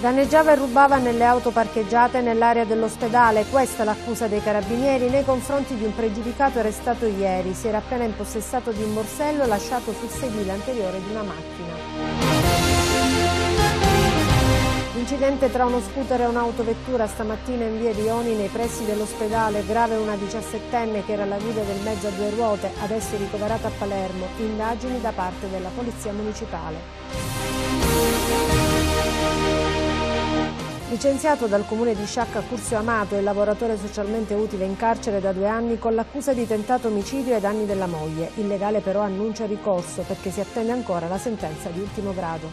Danneggiava e rubava nelle auto parcheggiate nell'area dell'ospedale. Questa è l'accusa dei carabinieri nei confronti di un pregiudicato arrestato ieri. Si era appena impossessato di un morsello lasciato sul sedile anteriore di una macchina. Incidente tra uno scooter e un'autovettura stamattina in via di Oni nei pressi dell'ospedale, grave una 17enne che era alla guida del mezzo a due ruote, adesso ricoverata a Palermo, indagini da parte della Polizia Municipale. Licenziato dal comune di Sciacca Curzio Amato e lavoratore socialmente utile in carcere da due anni con l'accusa di tentato omicidio ai danni della moglie. Illegale però annuncia ricorso perché si attende ancora la sentenza di ultimo grado.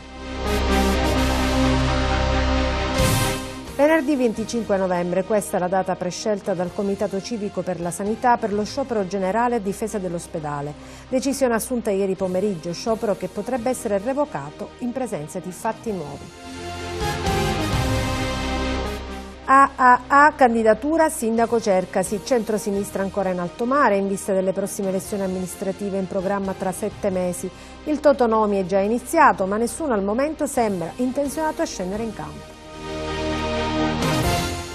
Venerdì 25 novembre, questa è la data prescelta dal Comitato Civico per la Sanità per lo sciopero generale a difesa dell'ospedale. Decisione assunta ieri pomeriggio, sciopero che potrebbe essere revocato in presenza di fatti nuovi. AAA candidatura sindaco Cercasi, centro-sinistra ancora in alto mare in vista delle prossime elezioni amministrative in programma tra sette mesi. Il Totonomi è già iniziato ma nessuno al momento sembra intenzionato a scendere in campo.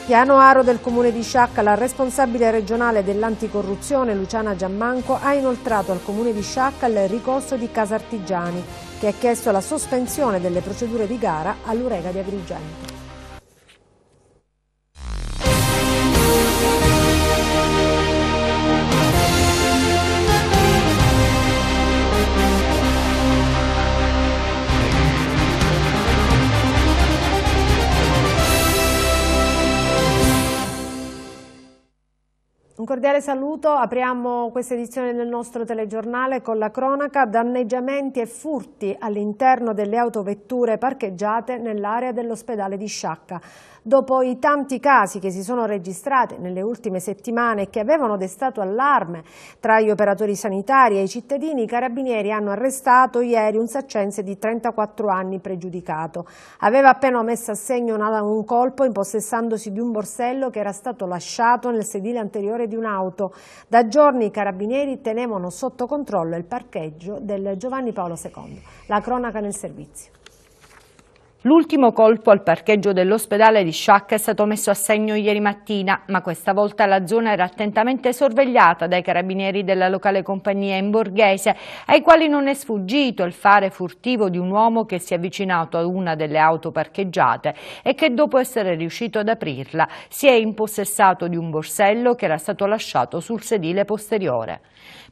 Piano Aro del Comune di Sciacca, la responsabile regionale dell'anticorruzione Luciana Giammanco ha inoltrato al Comune di Sciacca il ricorso di Casartigiani che ha chiesto la sospensione delle procedure di gara all'Urega di Agrigento. cordiale saluto, apriamo questa edizione del nostro telegiornale con la cronaca danneggiamenti e furti all'interno delle autovetture parcheggiate nell'area dell'ospedale di Sciacca. Dopo i tanti casi che si sono registrati nelle ultime settimane e che avevano destato allarme tra gli operatori sanitari e i cittadini, i carabinieri hanno arrestato ieri un saccense di 34 anni pregiudicato. Aveva appena messo a segno un colpo impossessandosi di un borsello che era stato lasciato nel sedile anteriore di un'auto. Da giorni i carabinieri tenevano sotto controllo il parcheggio del Giovanni Paolo II. La cronaca nel servizio. L'ultimo colpo al parcheggio dell'ospedale di Sciacca è stato messo a segno ieri mattina, ma questa volta la zona era attentamente sorvegliata dai carabinieri della locale compagnia in borghese, ai quali non è sfuggito il fare furtivo di un uomo che si è avvicinato a una delle auto parcheggiate e che dopo essere riuscito ad aprirla si è impossessato di un borsello che era stato lasciato sul sedile posteriore.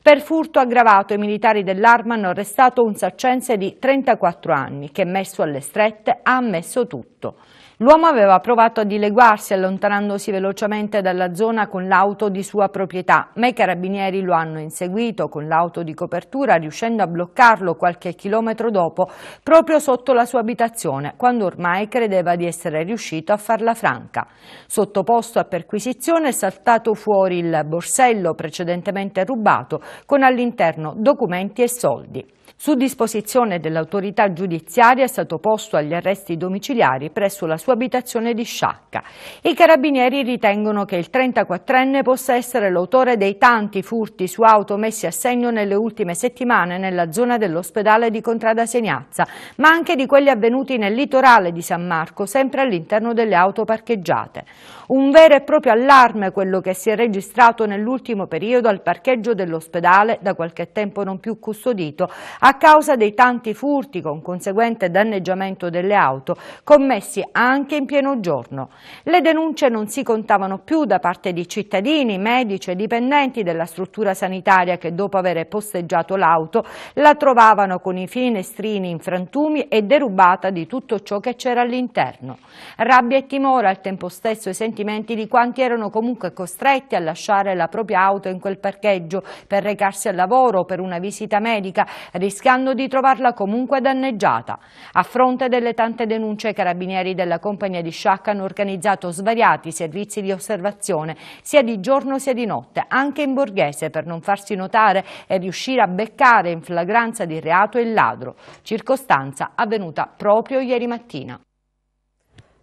Per furto aggravato i militari dell'Arma hanno arrestato un saccense di 34 anni che messo alle strette ha ammesso tutto. L'uomo aveva provato a dileguarsi allontanandosi velocemente dalla zona con l'auto di sua proprietà, ma i carabinieri lo hanno inseguito con l'auto di copertura riuscendo a bloccarlo qualche chilometro dopo proprio sotto la sua abitazione, quando ormai credeva di essere riuscito a farla franca. Sottoposto a perquisizione è saltato fuori il borsello precedentemente rubato con all'interno documenti e soldi. Su disposizione dell'autorità giudiziaria è stato posto agli arresti domiciliari presso la sua abitazione di Sciacca. I carabinieri ritengono che il 34enne possa essere l'autore dei tanti furti su auto messi a segno nelle ultime settimane nella zona dell'ospedale di Contrada Segnazza, ma anche di quelli avvenuti nel litorale di San Marco, sempre all'interno delle auto parcheggiate. Un vero e proprio allarme quello che si è registrato nell'ultimo periodo al parcheggio dell'ospedale, da qualche tempo non più custodito, a causa dei tanti furti con conseguente danneggiamento delle auto, commessi anche in pieno giorno. Le denunce non si contavano più da parte di cittadini, medici e dipendenti della struttura sanitaria che dopo aver posteggiato l'auto la trovavano con i finestrini in frantumi e derubata di tutto ciò che c'era all'interno. Rabbia e timore al tempo stesso i sentimenti sentimenti di quanti erano comunque costretti a lasciare la propria auto in quel parcheggio per recarsi al lavoro o per una visita medica, rischiando di trovarla comunque danneggiata. A fronte delle tante denunce, i carabinieri della compagnia di Sciacca hanno organizzato svariati servizi di osservazione, sia di giorno sia di notte, anche in borghese, per non farsi notare e riuscire a beccare in flagranza di reato il ladro, circostanza avvenuta proprio ieri mattina.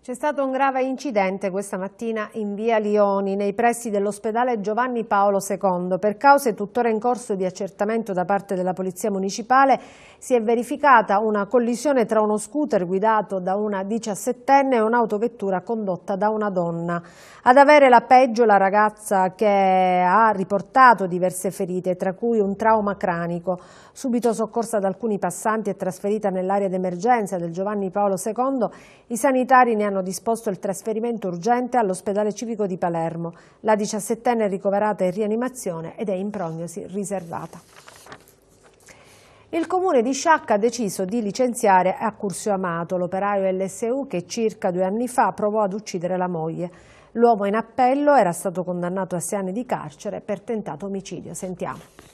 C'è stato un grave incidente questa mattina in via Lioni, nei pressi dell'ospedale Giovanni Paolo II. Per cause tuttora in corso di accertamento da parte della Polizia Municipale si è verificata una collisione tra uno scooter guidato da una 17enne e un'autovettura condotta da una donna. Ad avere la peggio la ragazza che ha riportato diverse ferite, tra cui un trauma cranico. Subito soccorsa da alcuni passanti e trasferita nell'area d'emergenza del Giovanni Paolo II, i sanitari ne hanno disposto il trasferimento urgente all'ospedale civico di Palermo. La 17enne è ricoverata in rianimazione ed è in prognosi riservata. Il comune di Sciacca ha deciso di licenziare a Curzio Amato, l'operaio LSU che circa due anni fa provò ad uccidere la moglie. L'uomo in appello era stato condannato a sei anni di carcere per tentato omicidio. Sentiamo.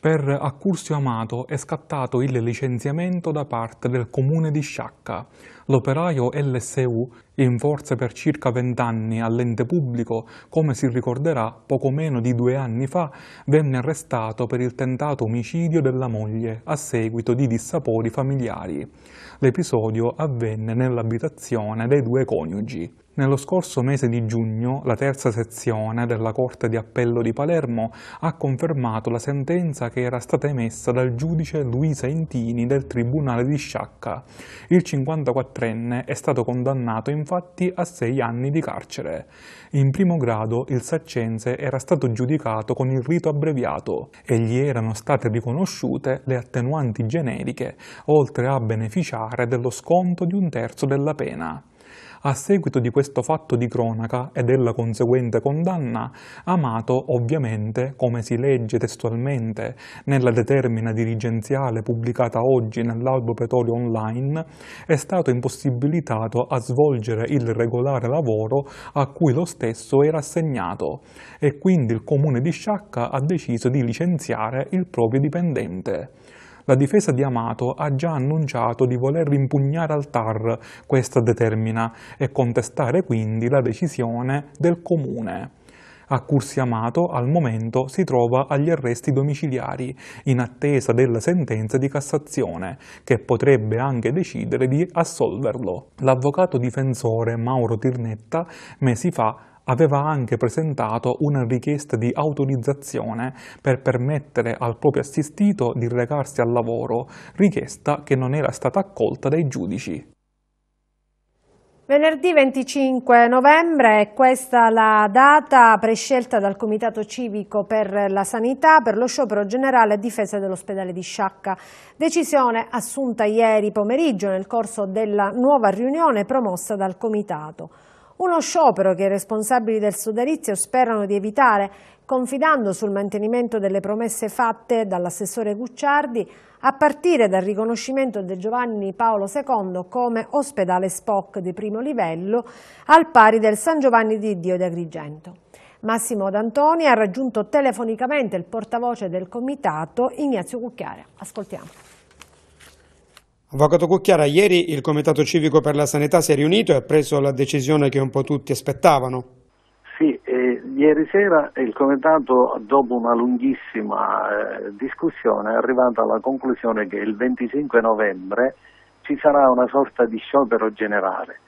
Per Accursio Amato è scattato il licenziamento da parte del comune di Sciacca. L'operaio LSU, in forza per circa vent'anni all'ente pubblico, come si ricorderà, poco meno di due anni fa venne arrestato per il tentato omicidio della moglie a seguito di dissapori familiari. L'episodio avvenne nell'abitazione dei due coniugi. Nello scorso mese di giugno la terza sezione della Corte di Appello di Palermo ha confermato la sentenza che era stata emessa dal giudice Luisa Intini del Tribunale di Sciacca. Il 54enne è stato condannato infatti a sei anni di carcere. In primo grado il Saccense era stato giudicato con il rito abbreviato e gli erano state riconosciute le attenuanti generiche, oltre a beneficiare dello sconto di un terzo della pena. A seguito di questo fatto di cronaca e della conseguente condanna, Amato, ovviamente, come si legge testualmente nella determina dirigenziale pubblicata oggi nell'albo pretorio online, è stato impossibilitato a svolgere il regolare lavoro a cui lo stesso era assegnato e quindi il comune di Sciacca ha deciso di licenziare il proprio dipendente la difesa di Amato ha già annunciato di voler impugnare al TAR questa determina e contestare quindi la decisione del Comune. A Cursi Amato al momento si trova agli arresti domiciliari in attesa della sentenza di Cassazione, che potrebbe anche decidere di assolverlo. L'avvocato difensore Mauro Tirnetta mesi fa aveva anche presentato una richiesta di autorizzazione per permettere al proprio assistito di recarsi al lavoro, richiesta che non era stata accolta dai giudici. Venerdì 25 novembre è questa la data prescelta dal Comitato Civico per la Sanità per lo sciopero generale a difesa dell'ospedale di Sciacca. Decisione assunta ieri pomeriggio nel corso della nuova riunione promossa dal Comitato. Uno sciopero che i responsabili del sodalizio sperano di evitare, confidando sul mantenimento delle promesse fatte dall'assessore Gucciardi a partire dal riconoscimento del Giovanni Paolo II come ospedale SPOC di primo livello al pari del San Giovanni di Dio di Agrigento. Massimo D'Antoni ha raggiunto telefonicamente il portavoce del comitato Ignazio Cucchiara. Ascoltiamo. Avvocato Cucchiara, ieri il Comitato Civico per la Sanità si è riunito e ha preso la decisione che un po' tutti aspettavano. Sì, eh, ieri sera il Comitato, dopo una lunghissima eh, discussione, è arrivato alla conclusione che il 25 novembre ci sarà una sorta di sciopero generale,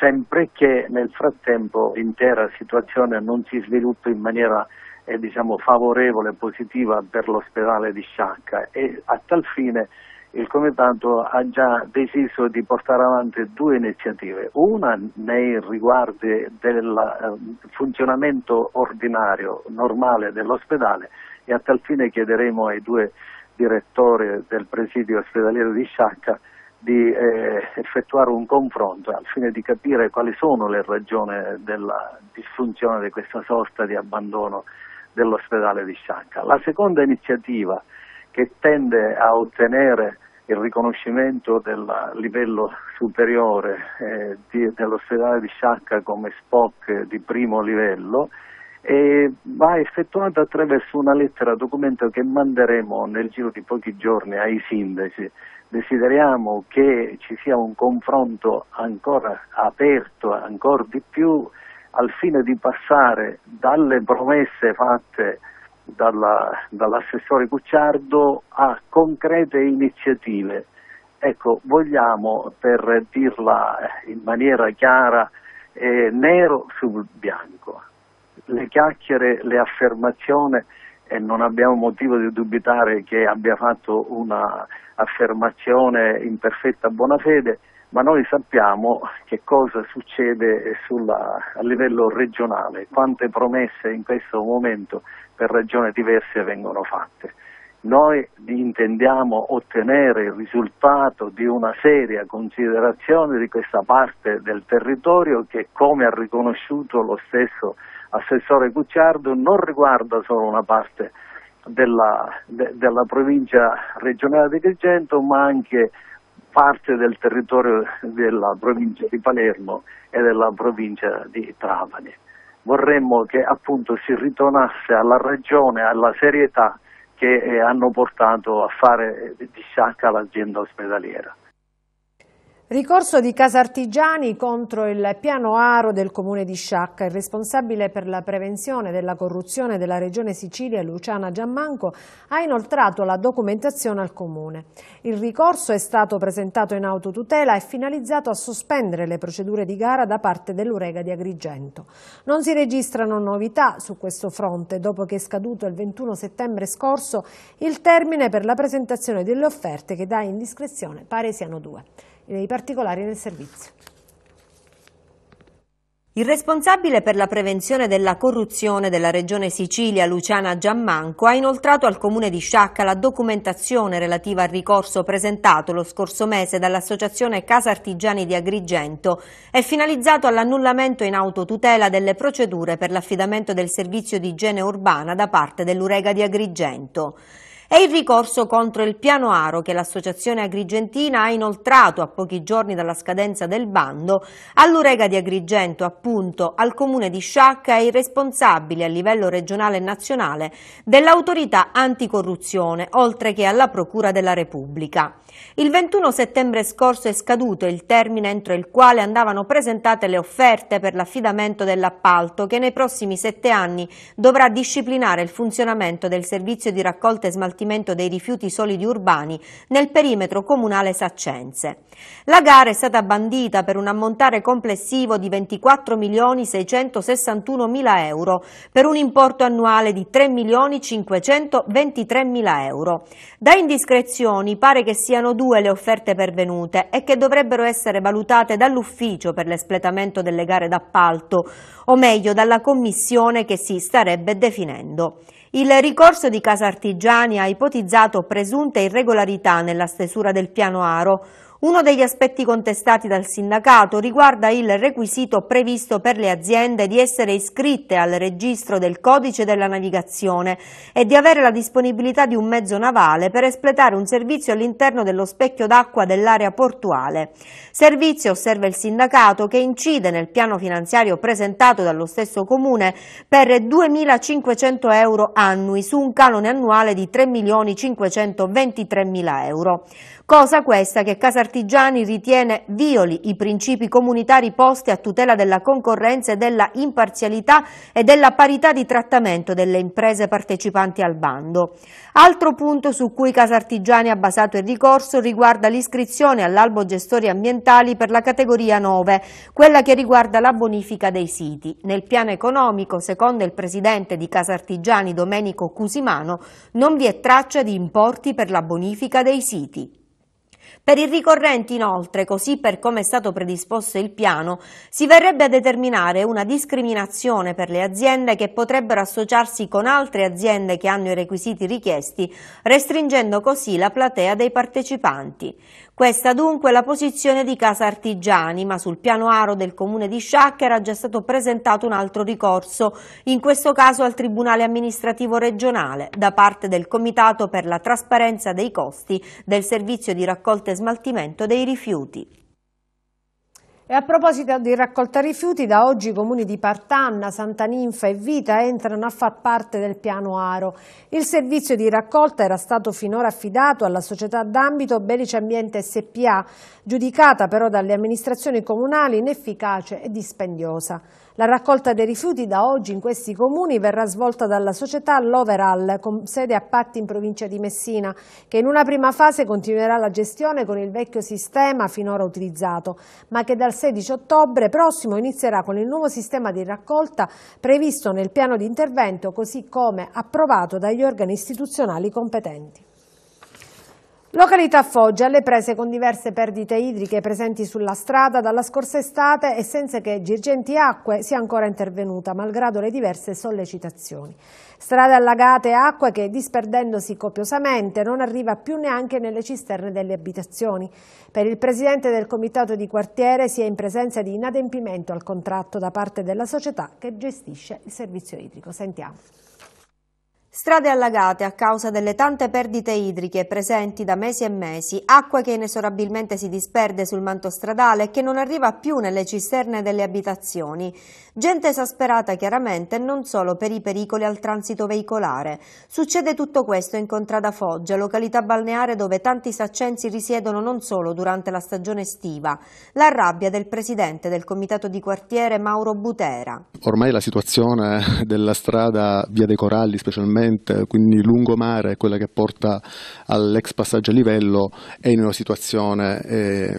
sempre che nel frattempo l'intera situazione non si sviluppi in maniera eh, diciamo, favorevole e positiva per l'ospedale di Sciacca e a tal fine il Comitato ha già deciso di portare avanti due iniziative, una nei riguardi del eh, funzionamento ordinario, normale dell'ospedale e a tal fine chiederemo ai due direttori del presidio ospedaliero di Sciacca di eh, effettuare un confronto al fine di capire quali sono le ragioni della disfunzione di questa sorta di abbandono dell'ospedale di Sciacca. La seconda iniziativa che tende a ottenere il riconoscimento del livello superiore eh, di, dell'ospedale di Sciacca come SPOC di primo livello e va effettuata attraverso una lettera documento che manderemo nel giro di pochi giorni ai sindaci. Desideriamo che ci sia un confronto ancora aperto, ancora di più, al fine di passare dalle promesse fatte dalla, dall'assessore Cucciardo a concrete iniziative. Ecco, vogliamo, per dirla in maniera chiara, eh, nero sul bianco. Le chiacchiere, le affermazioni, e non abbiamo motivo di dubitare che abbia fatto un'affermazione in perfetta buona fede, ma noi sappiamo che cosa succede sulla, a livello regionale, quante promesse in questo momento per ragioni diverse vengono fatte. Noi intendiamo ottenere il risultato di una seria considerazione di questa parte del territorio che, come ha riconosciuto lo stesso Assessore Cucciardo, non riguarda solo una parte della, de, della provincia regionale di Agrigento, ma anche parte del territorio della provincia di Palermo e della provincia di Trapani. Vorremmo che appunto si ritornasse alla ragione, alla serietà che eh, hanno portato a fare di sciacca l'azienda ospedaliera. Ricorso di Casa Artigiani contro il piano Aro del comune di Sciacca. Il responsabile per la prevenzione della corruzione della regione Sicilia, Luciana Giammanco, ha inoltrato la documentazione al comune. Il ricorso è stato presentato in autotutela e finalizzato a sospendere le procedure di gara da parte dell'Urega di Agrigento. Non si registrano novità su questo fronte dopo che è scaduto il 21 settembre scorso il termine per la presentazione delle offerte che da indiscrezione pare siano due i particolari del servizio. Il responsabile per la prevenzione della corruzione della Regione Sicilia, Luciana Giammanco, ha inoltrato al Comune di Sciacca la documentazione relativa al ricorso presentato lo scorso mese dall'Associazione Casa Artigiani di Agrigento e finalizzato all'annullamento in autotutela delle procedure per l'affidamento del servizio di igiene urbana da parte dell'Urega di Agrigento e il ricorso contro il piano Aro che l'associazione agrigentina ha inoltrato a pochi giorni dalla scadenza del bando all'Urega di Agrigento, appunto al comune di Sciacca e ai responsabili a livello regionale e nazionale dell'autorità anticorruzione, oltre che alla Procura della Repubblica. Il 21 settembre scorso è scaduto il termine entro il quale andavano presentate le offerte per l'affidamento dell'appalto che nei prossimi sette anni dovrà disciplinare il funzionamento del servizio di raccolta e smaltimento smaltimento dei rifiuti solidi urbani nel perimetro comunale Saccense. La gara è stata bandita per un ammontare complessivo di 24 milioni 661 mila euro per un importo annuale di 3 milioni 523 mila euro. Da indiscrezioni pare che siano due le offerte pervenute e che dovrebbero essere valutate dall'ufficio per l'espletamento delle gare d'appalto, o meglio dalla commissione che si starebbe definendo. Il ricorso di Casa Artigiani ha ipotizzato presunte irregolarità nella stesura del piano Aro, uno degli aspetti contestati dal sindacato riguarda il requisito previsto per le aziende di essere iscritte al registro del codice della navigazione e di avere la disponibilità di un mezzo navale per espletare un servizio all'interno dello specchio d'acqua dell'area portuale. Servizio, osserva il sindacato, che incide nel piano finanziario presentato dallo stesso comune per 2.500 euro annui su un canone annuale di 3.523.000 euro. Cosa questa che Casartino Artigiani ritiene violi i principi comunitari posti a tutela della concorrenza e della imparzialità e della parità di trattamento delle imprese partecipanti al bando. Altro punto su cui Casa Artigiani ha basato il ricorso riguarda l'iscrizione all'albo gestori ambientali per la categoria 9, quella che riguarda la bonifica dei siti. Nel piano economico, secondo il presidente di Casa Artigiani Domenico Cusimano, non vi è traccia di importi per la bonifica dei siti. Per i ricorrenti inoltre, così per come è stato predisposto il piano, si verrebbe a determinare una discriminazione per le aziende che potrebbero associarsi con altre aziende che hanno i requisiti richiesti, restringendo così la platea dei partecipanti. Questa dunque è la posizione di Casa Artigiani, ma sul piano aro del comune di Sciacca era già stato presentato un altro ricorso, in questo caso al Tribunale amministrativo regionale, da parte del Comitato per la trasparenza dei costi del servizio di raccolta e smaltimento dei rifiuti. E a proposito di raccolta rifiuti, da oggi i comuni di Partanna, Santa Ninfa e Vita entrano a far parte del piano Aro. Il servizio di raccolta era stato finora affidato alla società d'ambito Belice Ambiente SPA, giudicata però dalle amministrazioni comunali inefficace e dispendiosa. La raccolta dei rifiuti da oggi in questi comuni verrà svolta dalla società Loveral, con sede a Patti in provincia di Messina, che in una prima fase continuerà la gestione con il vecchio sistema finora utilizzato, ma che dal 16 ottobre prossimo inizierà con il nuovo sistema di raccolta previsto nel piano di intervento, così come approvato dagli organi istituzionali competenti. Località Foggia, alle prese con diverse perdite idriche presenti sulla strada dalla scorsa estate e senza che Girgenti Acque sia ancora intervenuta, malgrado le diverse sollecitazioni. Strade allagate e acqua che, disperdendosi copiosamente, non arriva più neanche nelle cisterne delle abitazioni. Per il presidente del comitato di quartiere si è in presenza di inadempimento al contratto da parte della società che gestisce il servizio idrico. Sentiamo. Strade allagate a causa delle tante perdite idriche presenti da mesi e mesi, acqua che inesorabilmente si disperde sul manto stradale e che non arriva più nelle cisterne delle abitazioni. Gente esasperata chiaramente non solo per i pericoli al transito veicolare. Succede tutto questo in Contrada Foggia, località balneare dove tanti saccensi risiedono non solo durante la stagione estiva. La rabbia del presidente del comitato di quartiere Mauro Butera. Ormai la situazione della strada via dei Coralli specialmente, quindi lungomare, quella che porta all'ex passaggio a livello, è in una situazione eh,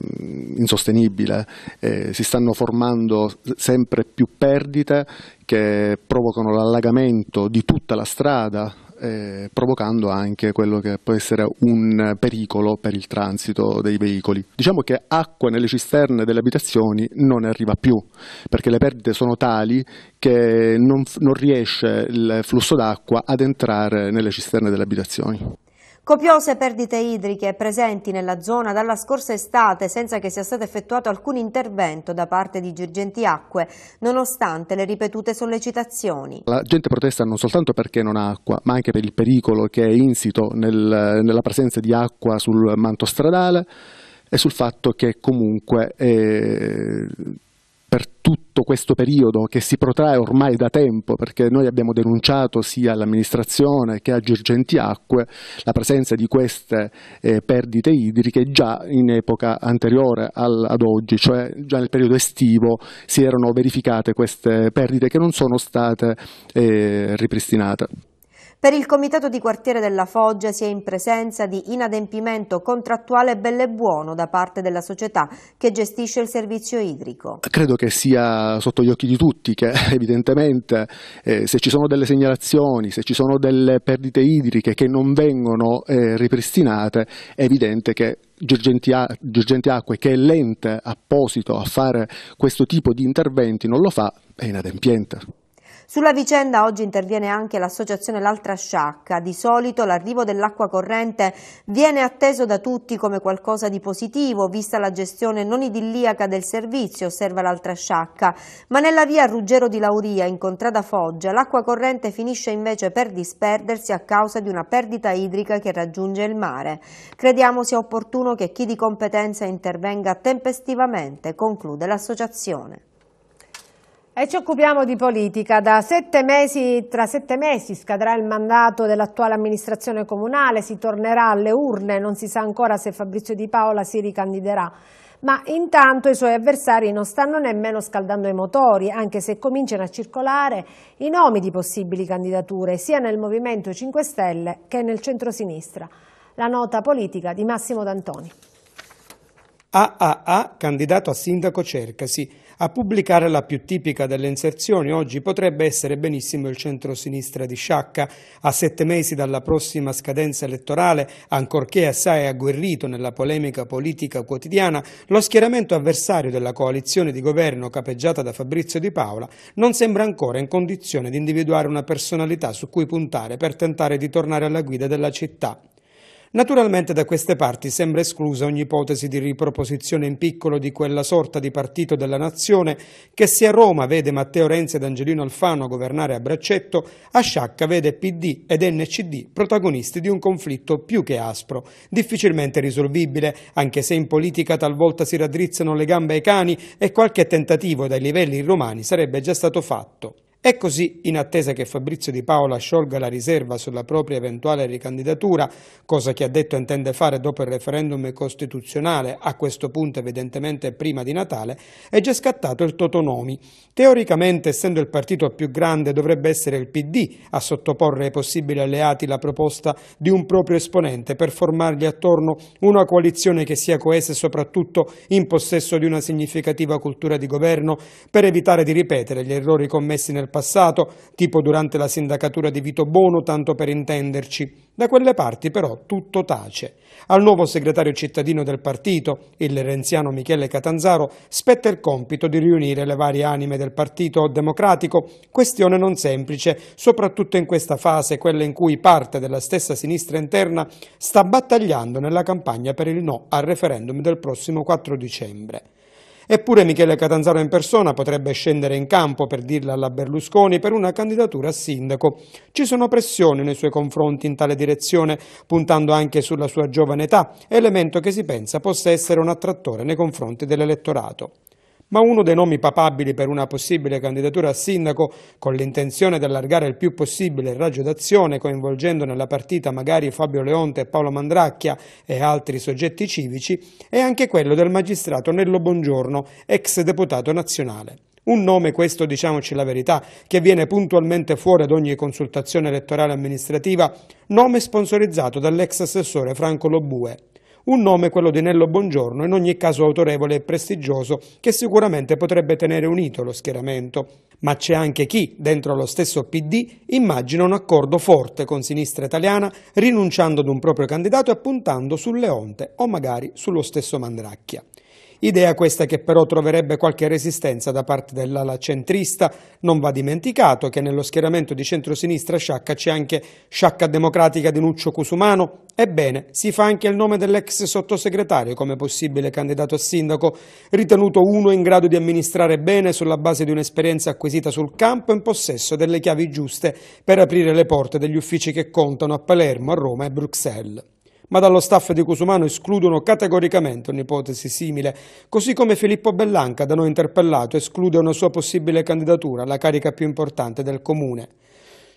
insostenibile. Eh, si stanno formando sempre più persone perdite che provocano l'allagamento di tutta la strada, eh, provocando anche quello che può essere un pericolo per il transito dei veicoli. Diciamo che acqua nelle cisterne delle abitazioni non arriva più, perché le perdite sono tali che non, non riesce il flusso d'acqua ad entrare nelle cisterne delle abitazioni. Copiose perdite idriche presenti nella zona dalla scorsa estate senza che sia stato effettuato alcun intervento da parte di Girgenti Acque, nonostante le ripetute sollecitazioni. La gente protesta non soltanto perché non ha acqua, ma anche per il pericolo che è insito nel, nella presenza di acqua sul manto stradale e sul fatto che comunque... Eh, per tutto questo periodo che si protrae ormai da tempo, perché noi abbiamo denunciato sia all'amministrazione che a Girgenti Acque la presenza di queste eh, perdite idriche già in epoca anteriore al, ad oggi, cioè già nel periodo estivo si erano verificate queste perdite che non sono state eh, ripristinate. Per il comitato di quartiere della Foggia si è in presenza di inadempimento contrattuale belle buono da parte della società che gestisce il servizio idrico. Credo che sia sotto gli occhi di tutti che evidentemente eh, se ci sono delle segnalazioni, se ci sono delle perdite idriche che non vengono eh, ripristinate, è evidente che Girgenti Acque, che è l'ente apposito a fare questo tipo di interventi, non lo fa, è inadempiente. Sulla vicenda oggi interviene anche l'associazione L'Altra Sciacca. Di solito l'arrivo dell'acqua corrente viene atteso da tutti come qualcosa di positivo, vista la gestione non idilliaca del servizio, osserva L'Altra Sciacca. Ma nella via Ruggero di Lauria, in contrada Foggia, l'acqua corrente finisce invece per disperdersi a causa di una perdita idrica che raggiunge il mare. Crediamo sia opportuno che chi di competenza intervenga tempestivamente, conclude l'associazione. E ci occupiamo di politica. Sette mesi, tra sette mesi scadrà il mandato dell'attuale amministrazione comunale, si tornerà alle urne, non si sa ancora se Fabrizio Di Paola si ricandiderà. Ma intanto i suoi avversari non stanno nemmeno scaldando i motori, anche se cominciano a circolare i nomi di possibili candidature, sia nel Movimento 5 Stelle che nel centrosinistra. La nota politica di Massimo D'Antoni. AAA, candidato a sindaco cercasi. A pubblicare la più tipica delle inserzioni oggi potrebbe essere benissimo il centro-sinistra di Sciacca. A sette mesi dalla prossima scadenza elettorale, ancorché assai agguerrito nella polemica politica quotidiana, lo schieramento avversario della coalizione di governo capeggiata da Fabrizio Di Paola non sembra ancora in condizione di individuare una personalità su cui puntare per tentare di tornare alla guida della città. Naturalmente da queste parti sembra esclusa ogni ipotesi di riproposizione in piccolo di quella sorta di partito della nazione che se a Roma vede Matteo Renzi ed Angelino Alfano governare a braccetto, a Sciacca vede PD ed NCD protagonisti di un conflitto più che aspro, difficilmente risolvibile, anche se in politica talvolta si raddrizzano le gambe ai cani e qualche tentativo dai livelli romani sarebbe già stato fatto. E così, in attesa che Fabrizio Di Paola sciolga la riserva sulla propria eventuale ricandidatura, cosa che ha detto intende fare dopo il referendum costituzionale, a questo punto evidentemente prima di Natale, è già scattato il Totonomi. Teoricamente, essendo il partito più grande, dovrebbe essere il PD a sottoporre ai possibili alleati la proposta di un proprio esponente per formargli attorno una coalizione che sia coesa e soprattutto in possesso di una significativa cultura di governo per evitare di ripetere gli errori commessi nel passato, tipo durante la sindacatura di Vito Bono, tanto per intenderci. Da quelle parti però tutto tace. Al nuovo segretario cittadino del partito, il renziano Michele Catanzaro, spetta il compito di riunire le varie anime del partito democratico, questione non semplice, soprattutto in questa fase, quella in cui parte della stessa sinistra interna sta battagliando nella campagna per il no al referendum del prossimo 4 dicembre. Eppure Michele Catanzaro in persona potrebbe scendere in campo, per dirla alla Berlusconi, per una candidatura a sindaco. Ci sono pressioni nei suoi confronti in tale direzione, puntando anche sulla sua giovane età, elemento che si pensa possa essere un attrattore nei confronti dell'elettorato ma uno dei nomi papabili per una possibile candidatura a sindaco, con l'intenzione di allargare il più possibile il raggio d'azione, coinvolgendo nella partita magari Fabio Leonte e Paolo Mandracchia e altri soggetti civici, è anche quello del magistrato Nello Bongiorno, ex deputato nazionale. Un nome, questo diciamoci la verità, che viene puntualmente fuori ad ogni consultazione elettorale amministrativa, nome sponsorizzato dall'ex assessore Franco Lobue. Un nome, quello di Nello Bongiorno, in ogni caso autorevole e prestigioso, che sicuramente potrebbe tenere unito lo schieramento. Ma c'è anche chi, dentro lo stesso PD, immagina un accordo forte con sinistra italiana, rinunciando ad un proprio candidato e puntando su Leonte o magari sullo stesso Mandracchia. Idea questa che però troverebbe qualche resistenza da parte dell'ala centrista. Non va dimenticato che nello schieramento di centrosinistra Sciacca c'è anche Sciacca Democratica di Nuccio Cusumano. Ebbene, si fa anche il nome dell'ex sottosegretario come possibile candidato a sindaco, ritenuto uno in grado di amministrare bene sulla base di un'esperienza acquisita sul campo e in possesso delle chiavi giuste per aprire le porte degli uffici che contano a Palermo, a Roma e Bruxelles ma dallo staff di Cusumano escludono categoricamente un'ipotesi simile, così come Filippo Bellanca, da noi interpellato, esclude una sua possibile candidatura alla carica più importante del comune.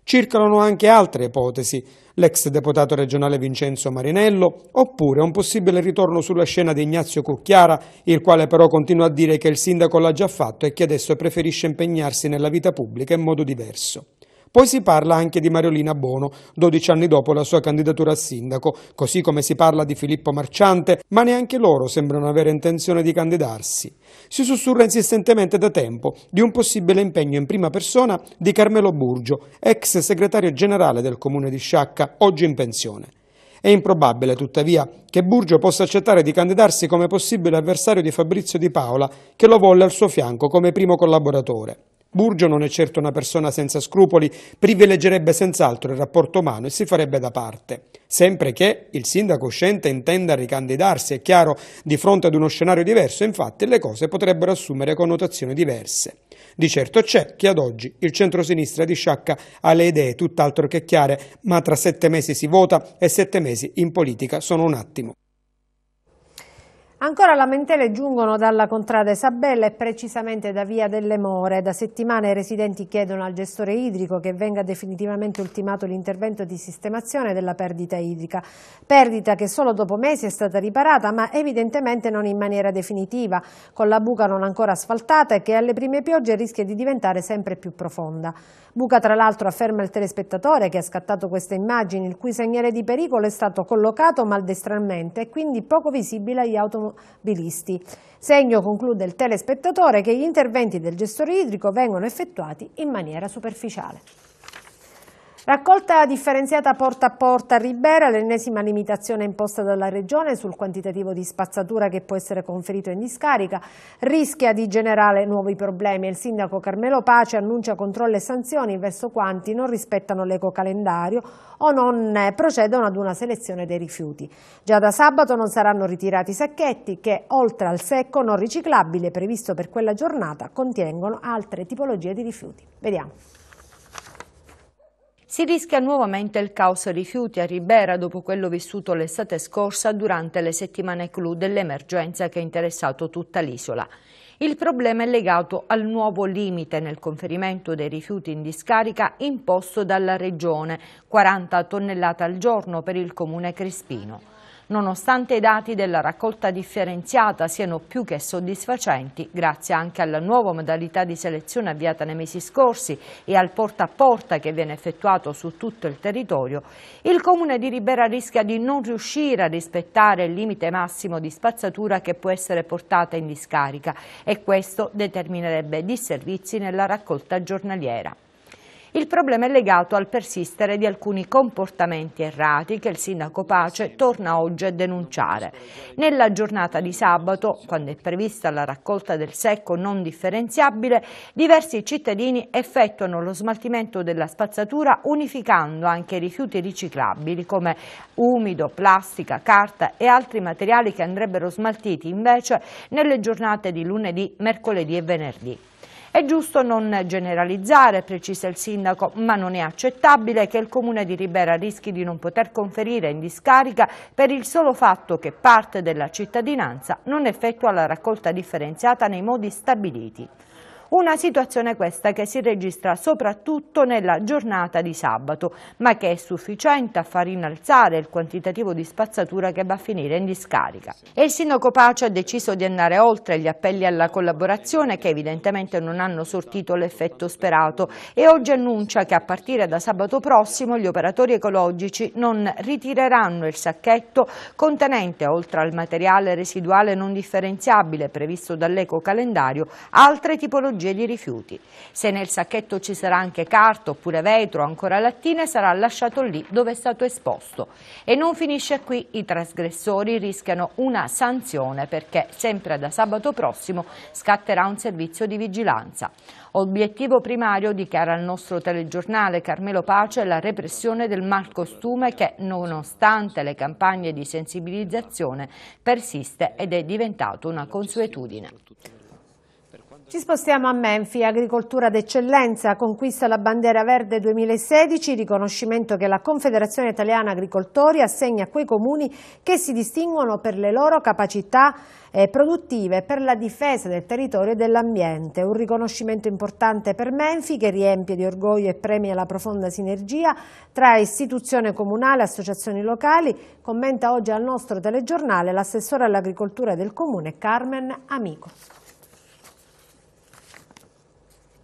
Circolano anche altre ipotesi, l'ex deputato regionale Vincenzo Marinello, oppure un possibile ritorno sulla scena di Ignazio Cucchiara, il quale però continua a dire che il sindaco l'ha già fatto e che adesso preferisce impegnarsi nella vita pubblica in modo diverso. Poi si parla anche di Mariolina Bono, 12 anni dopo la sua candidatura a sindaco, così come si parla di Filippo Marciante, ma neanche loro sembrano avere intenzione di candidarsi. Si sussurra insistentemente da tempo di un possibile impegno in prima persona di Carmelo Burgio, ex segretario generale del comune di Sciacca, oggi in pensione. È improbabile, tuttavia, che Burgio possa accettare di candidarsi come possibile avversario di Fabrizio Di Paola, che lo volle al suo fianco come primo collaboratore. Burgio non è certo una persona senza scrupoli, privilegerebbe senz'altro il rapporto umano e si farebbe da parte. Sempre che il sindaco uscente intenda ricandidarsi, è chiaro, di fronte ad uno scenario diverso, infatti le cose potrebbero assumere connotazioni diverse. Di certo c'è che ad oggi il centrosinistra di Sciacca ha le idee tutt'altro che chiare, ma tra sette mesi si vota e sette mesi in politica sono un attimo. Ancora lamentele giungono dalla contrada Isabella e precisamente da Via delle More. Da settimane i residenti chiedono al gestore idrico che venga definitivamente ultimato l'intervento di sistemazione della perdita idrica. Perdita che solo dopo mesi è stata riparata ma evidentemente non in maniera definitiva, con la buca non ancora asfaltata e che alle prime piogge rischia di diventare sempre più profonda. Buca tra l'altro afferma il telespettatore che ha scattato queste immagini, il cui segnale di pericolo è stato collocato maldestralmente e quindi poco visibile agli automobilisti automobilisti. Segno, conclude il telespettatore, che gli interventi del gestore idrico vengono effettuati in maniera superficiale. Raccolta differenziata porta a porta a Ribera, l'ennesima limitazione imposta dalla Regione sul quantitativo di spazzatura che può essere conferito in discarica, rischia di generare nuovi problemi. Il sindaco Carmelo Pace annuncia controlli e sanzioni verso quanti non rispettano l'ecocalendario o non eh, procedono ad una selezione dei rifiuti. Già da sabato non saranno ritirati i sacchetti che, oltre al secco non riciclabile previsto per quella giornata, contengono altre tipologie di rifiuti. Vediamo. Si rischia nuovamente il caos rifiuti a Ribera dopo quello vissuto l'estate scorsa durante le settimane clou dell'emergenza che ha interessato tutta l'isola. Il problema è legato al nuovo limite nel conferimento dei rifiuti in discarica imposto dalla Regione, 40 tonnellate al giorno per il comune Crespino. Nonostante i dati della raccolta differenziata siano più che soddisfacenti, grazie anche alla nuova modalità di selezione avviata nei mesi scorsi e al porta a porta che viene effettuato su tutto il territorio, il Comune di Ribera rischia di non riuscire a rispettare il limite massimo di spazzatura che può essere portata in discarica e questo determinerebbe disservizi nella raccolta giornaliera. Il problema è legato al persistere di alcuni comportamenti errati che il sindaco Pace torna oggi a denunciare. Nella giornata di sabato, quando è prevista la raccolta del secco non differenziabile, diversi cittadini effettuano lo smaltimento della spazzatura unificando anche i rifiuti riciclabili come umido, plastica, carta e altri materiali che andrebbero smaltiti invece nelle giornate di lunedì, mercoledì e venerdì. È giusto non generalizzare, precisa il sindaco, ma non è accettabile che il comune di Ribera rischi di non poter conferire in discarica per il solo fatto che parte della cittadinanza non effettua la raccolta differenziata nei modi stabiliti. Una situazione questa che si registra soprattutto nella giornata di sabato, ma che è sufficiente a far innalzare il quantitativo di spazzatura che va a finire in discarica. E il sindaco Pace ha deciso di andare oltre gli appelli alla collaborazione che evidentemente non hanno sortito l'effetto sperato e oggi annuncia che a partire da sabato prossimo gli operatori ecologici non ritireranno il sacchetto contenente, oltre al materiale residuale non differenziabile previsto dall'eco calendario, altre tipologie tipologie di rifiuti. Se nel sacchetto ci sarà anche carta oppure vetro o ancora lattine sarà lasciato lì dove è stato esposto. E non finisce qui, i trasgressori rischiano una sanzione perché sempre da sabato prossimo scatterà un servizio di vigilanza. Obiettivo primario, dichiara il nostro telegiornale Carmelo Pace, è la repressione del malcostume che, nonostante le campagne di sensibilizzazione, persiste ed è diventato una consuetudine. Ci spostiamo a Menfi, agricoltura d'eccellenza, conquista la bandiera verde 2016, riconoscimento che la Confederazione Italiana Agricoltori assegna a quei comuni che si distinguono per le loro capacità eh, produttive per la difesa del territorio e dell'ambiente. Un riconoscimento importante per Menfi che riempie di orgoglio e premia la profonda sinergia tra istituzione comunale e associazioni locali, commenta oggi al nostro telegiornale l'assessore all'agricoltura del comune Carmen Amico.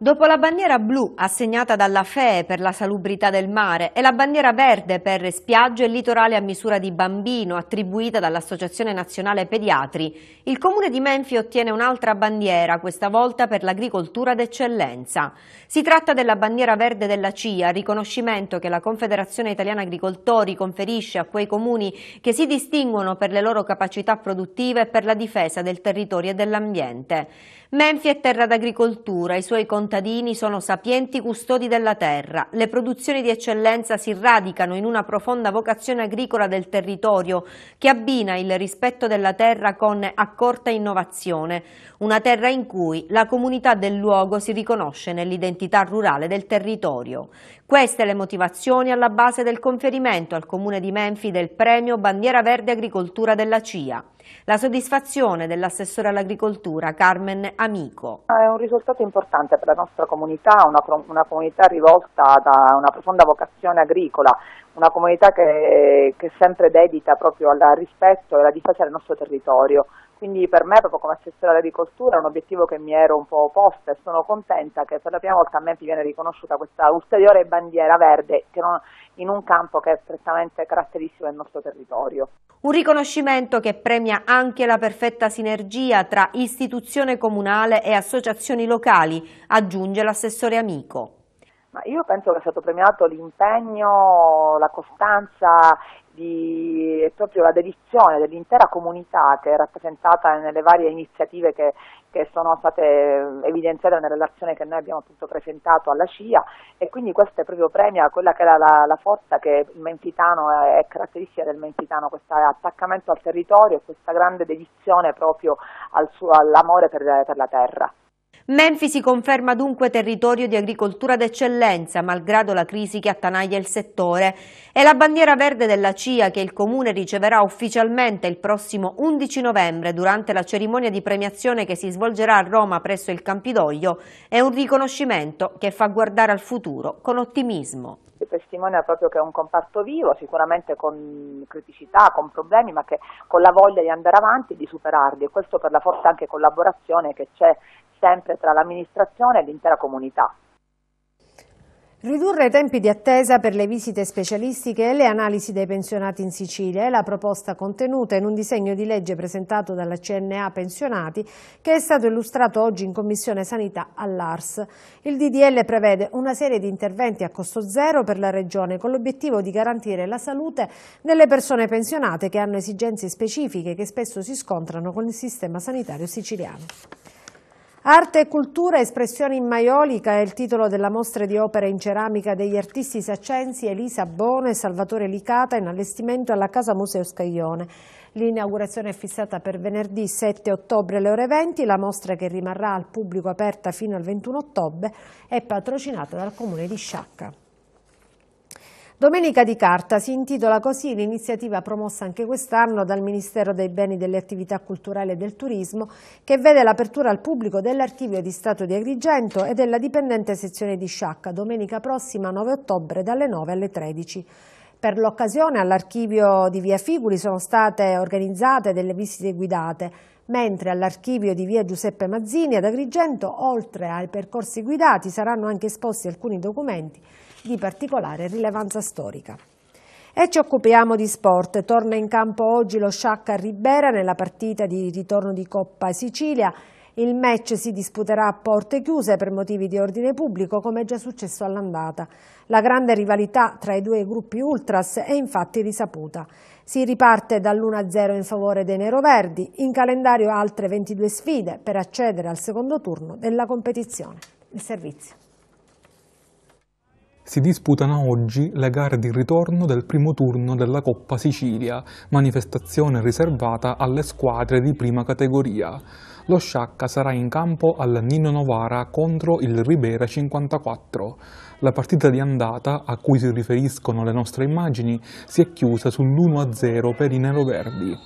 Dopo la bandiera blu assegnata dalla FEE per la salubrità del mare e la bandiera verde per spiagge e litorale a misura di bambino attribuita dall'Associazione Nazionale Pediatri, il Comune di Menfi ottiene un'altra bandiera, questa volta per l'agricoltura d'eccellenza. Si tratta della bandiera verde della CIA, riconoscimento che la Confederazione Italiana Agricoltori conferisce a quei comuni che si distinguono per le loro capacità produttive e per la difesa del territorio e dell'ambiente. Menfi è terra d'agricoltura, i suoi contadini sono sapienti custodi della terra. Le produzioni di eccellenza si radicano in una profonda vocazione agricola del territorio che abbina il rispetto della terra con accorta innovazione, una terra in cui la comunità del luogo si riconosce nell'identità rurale del territorio. Queste le motivazioni alla base del conferimento al Comune di Menfi del premio Bandiera Verde Agricoltura della CIA. La soddisfazione dell'assessore all'agricoltura Carmen Amico. È un risultato importante per la nostra comunità, una, una comunità rivolta da una profonda vocazione agricola, una comunità che, che sempre dedita proprio al rispetto e alla difesa del nostro territorio quindi per me proprio come assessore all'agricoltura è un obiettivo che mi ero un po' posta e sono contenta che per la prima volta a me viene riconosciuta questa ulteriore bandiera verde non, in un campo che è strettamente caratteristico del nostro territorio. Un riconoscimento che premia anche la perfetta sinergia tra istituzione comunale e associazioni locali, aggiunge l'assessore Amico. Ma io penso che sia stato premiato l'impegno, la costanza di, proprio la dedizione dell'intera comunità che è rappresentata nelle varie iniziative che, che, sono state eh, evidenziate nella relazione che noi abbiamo appunto presentato alla CIA e quindi questo è proprio premia quella che era la, la forza che il Mentitano è, è caratteristica del Mentitano, questo attaccamento al territorio e questa grande dedizione proprio al suo, all'amore per, per la terra. Menfi si conferma dunque territorio di agricoltura d'eccellenza, malgrado la crisi che attanaglia il settore. È la bandiera verde della CIA che il Comune riceverà ufficialmente il prossimo 11 novembre durante la cerimonia di premiazione che si svolgerà a Roma presso il Campidoglio. È un riconoscimento che fa guardare al futuro con ottimismo che testimonia proprio che è un comparto vivo, sicuramente con criticità, con problemi, ma che con la voglia di andare avanti e di superarli e questo per la forte anche collaborazione che c'è sempre tra l'amministrazione e l'intera comunità. Ridurre i tempi di attesa per le visite specialistiche e le analisi dei pensionati in Sicilia è la proposta contenuta in un disegno di legge presentato dalla CNA Pensionati che è stato illustrato oggi in Commissione Sanità all'ARS. Il DDL prevede una serie di interventi a costo zero per la Regione con l'obiettivo di garantire la salute delle persone pensionate che hanno esigenze specifiche che spesso si scontrano con il sistema sanitario siciliano. Arte e cultura, espressione in maiolica è il titolo della mostra di opere in ceramica degli artisti saccensi Elisa Bone e Salvatore Licata in allestimento alla Casa Museo Scaglione. L'inaugurazione è fissata per venerdì 7 ottobre alle ore 20, la mostra che rimarrà al pubblico aperta fino al 21 ottobre è patrocinata dal Comune di Sciacca. Domenica di Carta si intitola così l'iniziativa promossa anche quest'anno dal Ministero dei Beni delle Attività Culturali e del Turismo che vede l'apertura al pubblico dell'Archivio di Stato di Agrigento e della dipendente sezione di Sciacca domenica prossima 9 ottobre dalle 9 alle 13. Per l'occasione all'archivio di Via Figuri sono state organizzate delle visite guidate, mentre all'archivio di Via Giuseppe Mazzini ad Agrigento, oltre ai percorsi guidati, saranno anche esposti alcuni documenti di particolare rilevanza storica. E ci occupiamo di sport. Torna in campo oggi lo Sciacca Ribera nella partita di ritorno di Coppa Sicilia. Il match si disputerà a porte chiuse per motivi di ordine pubblico, come è già successo all'andata. La grande rivalità tra i due gruppi ultras è infatti risaputa. Si riparte dall'1-0 in favore dei neroverdi, in calendario altre 22 sfide per accedere al secondo turno della competizione. Il servizio si disputano oggi le gare di ritorno del primo turno della Coppa Sicilia, manifestazione riservata alle squadre di prima categoria. Lo Sciacca sarà in campo al Nino Novara contro il Ribera 54. La partita di andata, a cui si riferiscono le nostre immagini, si è chiusa sull'1-0 per i neroverdi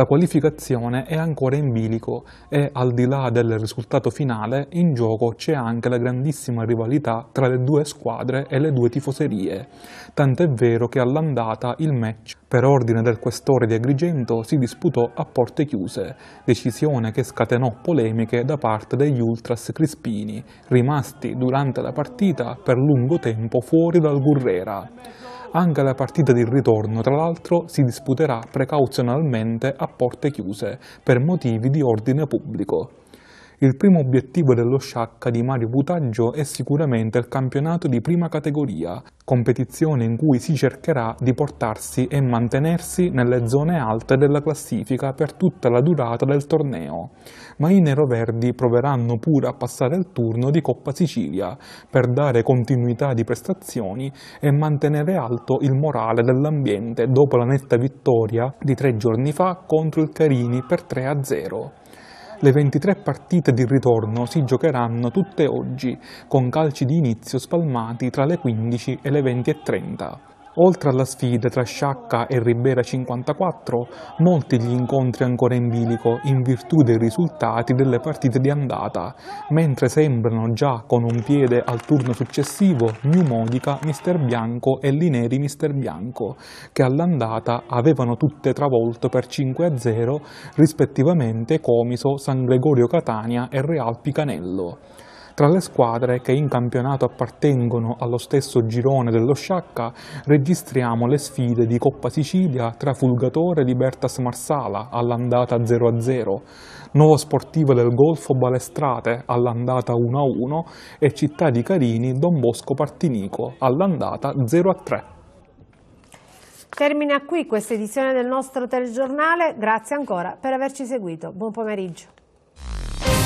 la qualificazione è ancora in bilico e al di là del risultato finale in gioco c'è anche la grandissima rivalità tra le due squadre e le due tifoserie, tant'è vero che all'andata il match per ordine del questore di Agrigento si disputò a porte chiuse, decisione che scatenò polemiche da parte degli ultras crispini, rimasti durante la partita per lungo tempo fuori dal Gurrera. Anche la partita di ritorno, tra l'altro, si disputerà precauzionalmente a porte chiuse per motivi di ordine pubblico. Il primo obiettivo dello sciacca di Mario Butaggio è sicuramente il campionato di prima categoria, competizione in cui si cercherà di portarsi e mantenersi nelle zone alte della classifica per tutta la durata del torneo ma i neroverdi proveranno pure a passare il turno di Coppa Sicilia per dare continuità di prestazioni e mantenere alto il morale dell'ambiente dopo la netta vittoria di tre giorni fa contro il Carini per 3-0. Le 23 partite di ritorno si giocheranno tutte oggi, con calci di inizio spalmati tra le 15 e le 20.30. Oltre alla sfida tra Sciacca e Ribera 54, molti gli incontri ancora in bilico in virtù dei risultati delle partite di andata, mentre sembrano già con un piede al turno successivo New Modica, Mister Bianco e Lineri Mister Bianco, che all'andata avevano tutte travolto per 5-0 rispettivamente Comiso, San Gregorio Catania e Real Picanello. Tra le squadre che in campionato appartengono allo stesso girone dello Sciacca registriamo le sfide di Coppa Sicilia tra Fulgatore e Libertas Marsala all'andata 0-0, Nuovo Sportivo del Golfo Balestrate all'andata 1-1 e Città di Carini Don Bosco Partinico all'andata 0-3. Termina qui questa edizione del nostro telegiornale, grazie ancora per averci seguito. Buon pomeriggio.